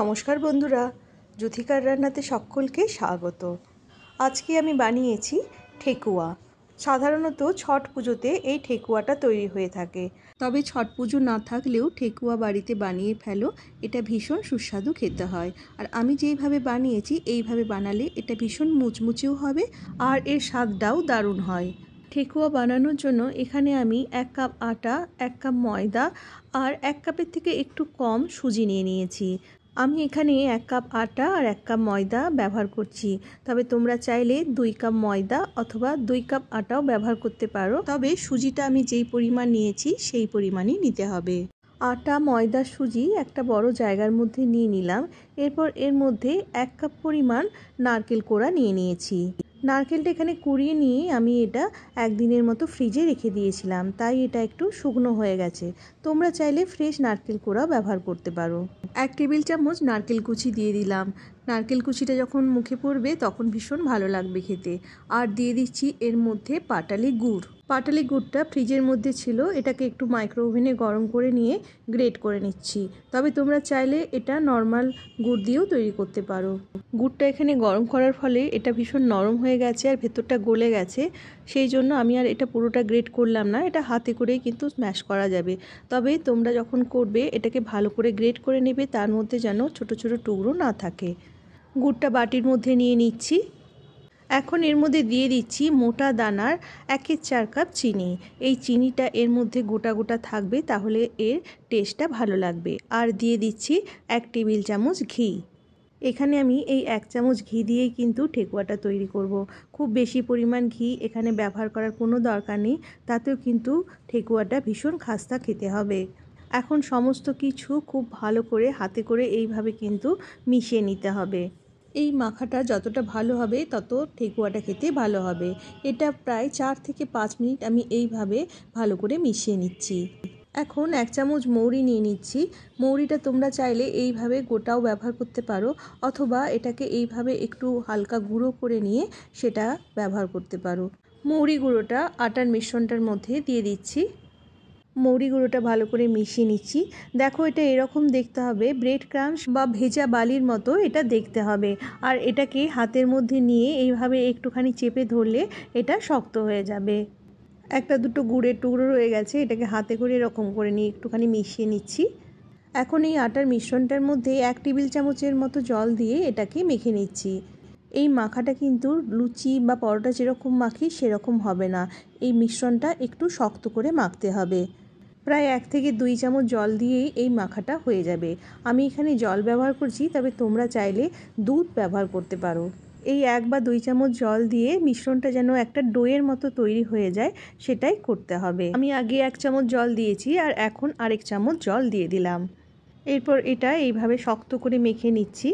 নমস্কার বন্ধুরা জ্যোথিকার রান্নাতে সকলকে স্বাগত আজকে আমি বানিয়েছি ঠেকুয়া সাধারণত ছট পুজোতে এই ঠেকুয়াটা তৈরি হয়ে থাকে তবে ছট পুজো না থাকলেও ঠেকুয়া বাড়িতে বানিয়ে ফেলো এটা ভীষণ সুস্বাদু খেতে হয় আর আমি যেইভাবে বানিয়েছি এইভাবে বানালে এটা ভীষণ মুচমুচেও হবে আর এর স্বাদটাও দারুণ হয় ঠেকুয়া বানানোর জন্য এখানে আমি এক কাপ আটা এক কাপ ময়দা আর এক কাপের থেকে একটু কম সুজি নিয়ে নিয়েছি আমি এখানে এক কাপ আটা আর এক কাপ ময়দা ব্যবহার করছি তবে তোমরা চাইলে দুই কাপ ময়দা অথবা দুই কাপ আটাও ব্যবহার করতে পারো তবে সুজিটা আমি যেই পরিমাণ নিয়েছি সেই পরিমাণই নিতে হবে আটা ময়দা সুজি একটা বড় জায়গার মধ্যে নিয়ে নিলাম এরপর এর মধ্যে এক কাপ পরিমাণ নারকেল কোড়া নিয়ে নিয়েছি নারকেলটা এখানে কুড়িয়ে নিয়ে আমি এটা একদিনের মতো ফ্রিজে রেখে দিয়েছিলাম তাই এটা একটু শুকনো হয়ে গেছে তোমরা চাইলে ফ্রেশ নারকেল কোড়া ব্যবহার করতে পারো এক টেবিল চামচ নারকেল কুচি দিয়ে দিলাম নারকেল কুচিটা যখন মুখে পড়বে তখন ভীষণ ভালো লাগবে খেতে আর দিয়ে দিচ্ছি এর মধ্যে পাটালি গুড় পাটালি গুড়টা ফ্রিজের মধ্যে ছিল এটাকে একটু মাইক্রো ওভেনে গরম করে নিয়ে গ্রেট করে নিচ্ছি তবে তোমরা চাইলে এটা নর্মাল গুড় দিয়েও তৈরি করতে পারো গুড়টা এখানে গরম করার ফলে এটা ভীষণ নরম হয়ে গেছে আর ভেতরটা গলে গেছে সেই জন্য আমি আর এটা পুরোটা গ্রেট করলাম না এটা হাতে করেই কিন্তু স্ম্যাশ করা যাবে তবে তোমরা যখন করবে এটাকে ভালো করে গ্রেট করে নেবে তার মধ্যে যেন ছোট ছোট টুকরো না থাকে গুড়টা বাটির মধ্যে নিয়ে নিচ্ছি এখন এর মধ্যে দিয়ে দিচ্ছি মোটা দানার একের চার কাপ চিনি এই চিনিটা এর মধ্যে গোটা গোটা থাকবে তাহলে এর টেস্টটা ভালো লাগবে আর দিয়ে দিচ্ছি এক টেবিল চামচ ঘি এখানে আমি এই এক চামচ ঘি দিয়েই কিন্তু ঠেকুয়াটা তৈরি করব। খুব বেশি পরিমাণ ঘি এখানে ব্যবহার করার কোনো দরকার নেই তাতেও কিন্তু ঠেকুয়াটা ভীষণ খাস্তা খেতে হবে এখন সমস্ত কিছু খুব ভালো করে হাতে করে এইভাবে কিন্তু মিশিয়ে নিতে হবে এই মাখাটা যতটা ভালো হবে তত ঠেকুয়াটা খেতে ভালো হবে এটা প্রায় চার থেকে পাঁচ মিনিট আমি এইভাবে ভালো করে মিশিয়ে নিচ্ছি এখন এক চামচ মৌরি নিয়ে নিচ্ছি মৌরিটা তোমরা চাইলে এইভাবে গোটাও ব্যবহার করতে পারো অথবা এটাকে এইভাবে একটু হালকা গুঁড়ো করে নিয়ে সেটা ব্যবহার করতে পারো মৌরি গুঁড়োটা আটার মিশ্রণটার মধ্যে দিয়ে দিচ্ছি মৌরি গুঁড়োটা ভালো করে মিশিয়ে নিচ্ছি দেখো এটা এরকম দেখতে হবে ব্রেড ক্রামস বা ভেজা বালির মতো এটা দেখতে হবে আর এটাকে হাতের মধ্যে নিয়ে এইভাবে একটুখানি চেপে ধরলে এটা শক্ত হয়ে যাবে একটা দুটো গুড়ের টুকরো রয়ে গেছে এটাকে হাতে করে এরকম করে নিয়ে একটুখানি মিশিয়ে নিচ্ছি এখন এই আটার মিশ্রণটার মধ্যে এক টেবিল চামচের মতো জল দিয়ে এটাকে মেখে নিচ্ছি এই মাখাটা কিন্তু লুচি বা পরোটা যেরকম মাখি সেরকম হবে না এই মিশ্রণটা একটু শক্ত করে মাখতে হবে প্রায় এক থেকে দুই চামচ জল দিয়েই এই মাখাটা হয়ে যাবে আমি এখানে জল ব্যবহার করছি তবে তোমরা চাইলে দুধ ব্যবহার করতে পারো এই এক বা দুই চামচ জল দিয়ে মিশ্রণটা যেন একটা ডোয়ের মতো তৈরি হয়ে যায় সেটাই করতে হবে আমি আগে এক চামচ জল দিয়েছি আর এখন আরেক চামচ জল দিয়ে দিলাম এরপর এটা এইভাবে শক্ত করে মেখে নিচ্ছি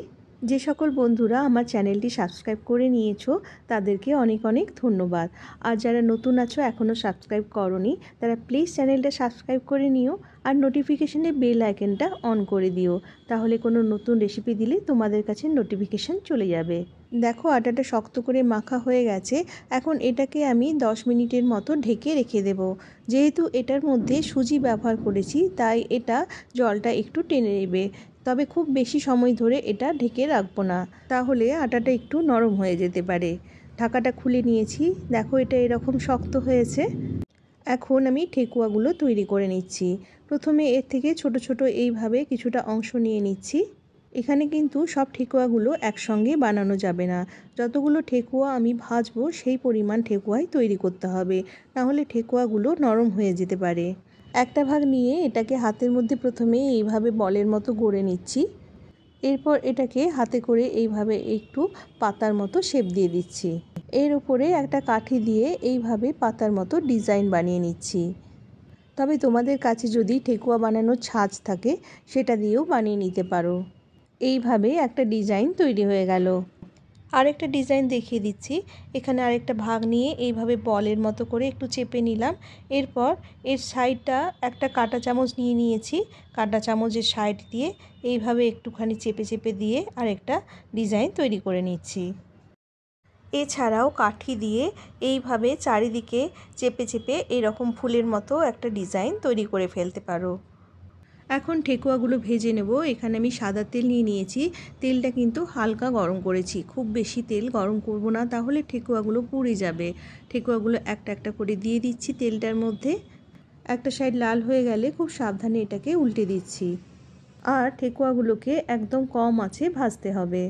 যে সকল বন্ধুরা আমার চ্যানেলটি সাবস্ক্রাইব করে নিয়েছো তাদেরকে অনেক অনেক ধন্যবাদ আর যারা নতুন আছো এখনও সাবস্ক্রাইব করনি তারা প্লিজ চ্যানেলটা সাবস্ক্রাইব করে নিও আর নোটিফিকেশানে বেল আইকনটা অন করে দিও তাহলে কোনো নতুন রেসিপি দিলে তোমাদের কাছে নোটিফিকেশান চলে যাবে দেখো আটাটা শক্ত করে মাখা হয়ে গেছে এখন এটাকে আমি 10 মিনিটের মতো ঢেকে রেখে দেব যেহেতু এটার মধ্যে সুজি ব্যবহার করেছি তাই এটা জলটা একটু টেনে নেবে তবে খুব বেশি সময় ধরে এটা ঢেকে রাখবো না তাহলে আটাটা একটু নরম হয়ে যেতে পারে ঢাকাটা খুলে নিয়েছি দেখো এটা এরকম শক্ত হয়েছে এখন আমি ঠেকুয়াগুলো তৈরি করে নিচ্ছি প্রথমে এর থেকে ছোট ছোট এইভাবে কিছুটা অংশ নিয়ে নিচ্ছি এখানে কিন্তু সব ঠেকুয়াগুলো একসঙ্গে বানানো যাবে না যতগুলো ঠেকুয়া আমি ভাজবো সেই পরিমাণ ঠেকুয়াই তৈরি করতে হবে নাহলে ঠেকুয়াগুলো নরম হয়ে যেতে পারে একটা ভাগ নিয়ে এটাকে হাতের মধ্যে প্রথমে এইভাবে বলের মতো গড়ে নিচ্ছি এরপর এটাকে হাতে করে এইভাবে একটু পাতার মতো শেপ দিয়ে দিচ্ছি এর উপরে একটা কাঠি দিয়ে এইভাবে পাতার মতো ডিজাইন বানিয়ে নিচ্ছি তবে তোমাদের কাছে যদি ঠেকুয়া বানানো ছাঁচ থাকে সেটা দিয়েও বানিয়ে নিতে পারো এইভাবে একটা ডিজাইন তৈরি হয়ে গেল আরেকটা ডিজাইন দেখিয়ে দিচ্ছি এখানে আরেকটা ভাগ নিয়ে এইভাবে বলের মতো করে একটু চেপে নিলাম এরপর এর সাইডটা একটা কাটা চামচ নিয়ে নিয়েছি কাটা চামচের সাইড দিয়ে এইভাবে একটুখানি চেপে চেপে দিয়ে আরেকটা ডিজাইন তৈরি করে নিচ্ছি এছাড়াও কাঠি দিয়ে এইভাবে চারিদিকে চেপে চেপে এরকম ফুলের মতো একটা ডিজাইন তৈরি করে ফেলতে পারো এখন ঠেকুয়াগুলো ভেজে নেব এখানে আমি সাদা তেল নিয়ে নিয়েছি তেলটা কিন্তু হালকা গরম করেছি খুব বেশি তেল গরম করব না তাহলে ঠেকুয়াগুলো পুড়ে যাবে ঠেকুয়াগুলো একটা একটা করে দিয়ে দিচ্ছি তেলটার মধ্যে একটা সাইড লাল হয়ে গেলে খুব সাবধানে এটাকে উল্টে দিচ্ছি আর ঠেকুয়াগুলোকে একদম কম আছে ভাজতে হবে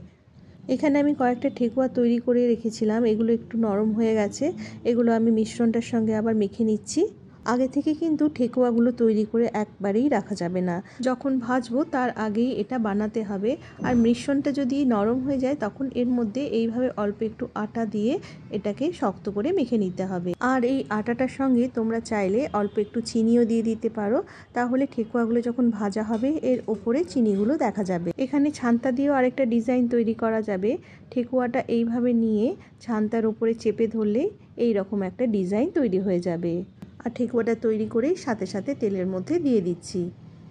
এখানে আমি কয়েকটা ঠেকুয়া তৈরি করে রেখেছিলাম এগুলো একটু নরম হয়ে গেছে এগুলো আমি মিশ্রণটার সঙ্গে আবার মেখে নিচ্ছি আগে থেকে কিন্তু ঠেকুয়াগুলো তৈরি করে একবারেই রাখা যাবে না যখন ভাজবো তার আগেই এটা বানাতে হবে আর মিশ্রণটা যদি নরম হয়ে যায় তখন এর মধ্যে এইভাবে অল্প একটু আটা দিয়ে এটাকে শক্ত করে মেখে নিতে হবে আর এই আটাটার সঙ্গে তোমরা চাইলে অল্প একটু চিনিও দিয়ে দিতে পারো তাহলে ঠেকুয়াগুলো যখন ভাজা হবে এর ওপরে চিনিগুলো দেখা যাবে এখানে ছান্তা দিয়েও আরেকটা ডিজাইন তৈরি করা যাবে ঠেকুয়াটা এইভাবে নিয়ে ছান্তার ওপরে চেপে ধরলে এই রকম একটা ডিজাইন তৈরি হয়ে যাবে আর ঠেকুয়াটা তৈরি করেই সাথে সাথে তেলের মধ্যে দিয়ে দিচ্ছি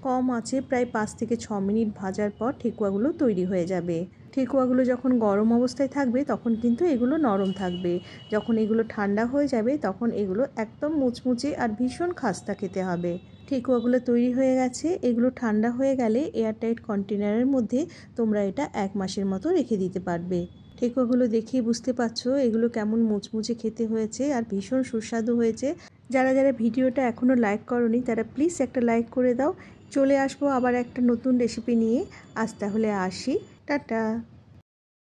কম আছে প্রায় পাঁচ থেকে ছ মিনিট ভাজার পর ঠেকুয়াগুলো তৈরি হয়ে যাবে ঠেকুয়াগুলো যখন গরম অবস্থায় থাকবে তখন কিন্তু এগুলো নরম থাকবে যখন এগুলো ঠান্ডা হয়ে যাবে তখন এগুলো একদম মুচমুচে আর ভীষণ খাস্তা খেতে হবে ঠেকুয়াগুলো তৈরি হয়ে গেছে এগুলো ঠান্ডা হয়ে গেলে এয়ারটাইট কন্টেনারের মধ্যে তোমরা এটা এক মাসের মতো রেখে দিতে পারবে ঠেকুয়াগুলো দেখেই বুঝতে পারছো এগুলো কেমন মুচমুচে খেতে হয়েছে আর ভীষণ সুস্বাদু হয়েছে যারা যারা ভিডিওটা এখনও লাইক করনি তারা প্লিজ একটা লাইক করে দাও চলে আসবো আবার একটা নতুন রেসিপি নিয়ে আজ তাহলে আসি টাটা